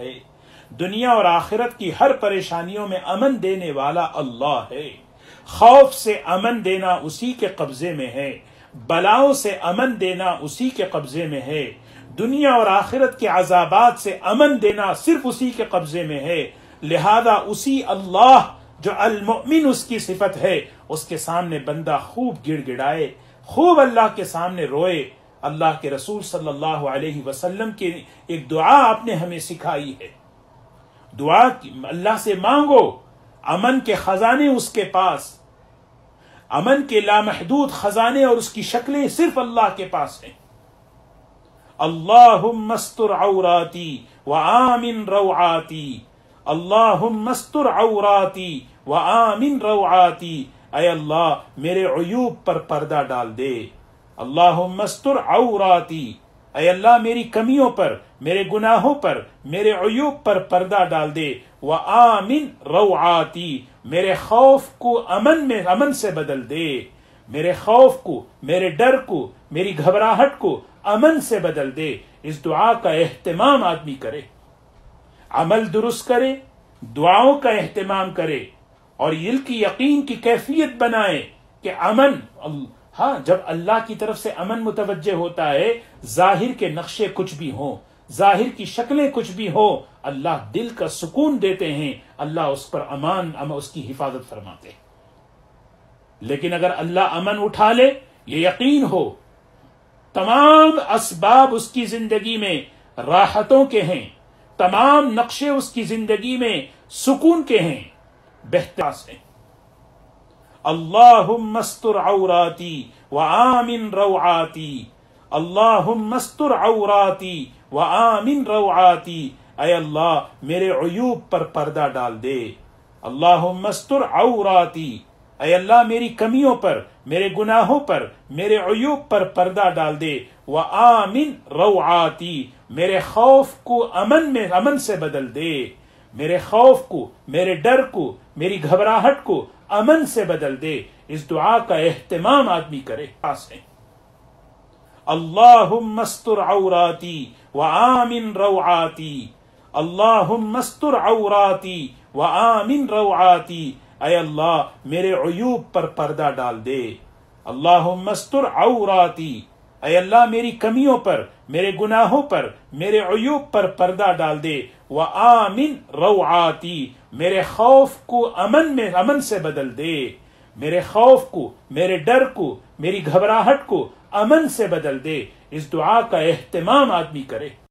है दुनिया और आखिरत की हर परेशानियों में अमन देने वाला अल्लाह है खौफ से अमन देना उसी के कब्जे में है बलाओं से अमन देना उसी के कब्जे में है दुनिया और आखिरत के आजाबाद से अमन देना सिर्फ उसी के कब्जे में है लिहाजा उसी अल्लाह जो अलमिन उसकी सिफत है उसके सामने बंदा खूब गिड़गिड़ाए खूब अल्लाह के सामने रोए अल्लाह के रसूल सल्लल्लाहु अलैहि वसल्लम के एक दुआ आपने हमें सिखाई है दुआ अल्लाह से मांगो अमन के खजाने उसके पास अमन के लामहदूद खजाने और उसकी शक्लें सिर्फ अल्लाह के पास हैं अल्लाह मस्तुर औराती व आमिन रवाती अल्लाह मस्तुर औराती व आमिन आती अय अल्लाह मेरे अयूब पर पर्दा डाल दे अल्लाह मस्तुर आउराती अल्लाह मेरी कमियों पर मेरे गुनाहों पर मेरे अयूब पर पर्दा डाल दे व आमिन आती मेरे खौफ को अमन में अमन से बदल दे मेरे खौफ को मेरे डर को मेरी घबराहट को अमन से बदल दे इस दुआ का एहतमाम आदमी करे अमल दुरुस्त करे दुआओं का एहतमाम करे और की यकीन की कैफियत बनाए कि अमन हाँ जब अल्लाह की तरफ से अमन मुतवजह होता है जाहिर के नक्शे कुछ भी हो जाहिर की शक्लें कुछ भी हो अल्लाह दिल का सुकून देते हैं अल्लाह उस पर अमान अम उसकी हिफाजत फरमाते हैं लेकिन अगर अल्लाह अमन उठा ले ये यकीन हो तमाम असबाब उसकी जिंदगी में राहतों के हैं तमाम नक्शे उसकी जिंदगी में सुकून के हैं बेहतर हैं अल्लाहुम्मस्तुर औराती व आमिन रवाती अल्लाहुम्मस्तुर औराती व आमिन रवाती अय अल्लाह मेरे अयूब पर पर्दा डाल दे अल्लाहुम्मस्तुर औराती अय अल्लाह मेरी कमियों पर मेरे गुनाहों पर मेरे अयूब पर पर्दा डाल दे व आमिन आती मेरे खौफ को अमन में अमन से बदल दे मेरे खौफ को मेरे डर को मेरी घबराहट को अमन से बदल दे इस दुआ का एहतमाम आदमी करे खास है अल्लाह मस्तुर औराती व आमिन आती अल्लाह मस्तुर औराती व आमिन रो आती अल्लाह मेरे अयूब पर पर्दा डाल दे अल्लाह मस्तुर औराती अय अल्लाह मेरी कमियों पर मेरे गुनाहों पर मेरे अयूब पर पर्दा डाल दे व आमिन आती मेरे खौफ को अमन में अमन से बदल दे मेरे खौफ को मेरे डर को मेरी घबराहट को अमन से बदल दे इस दुआ का एहतमाम आदमी करे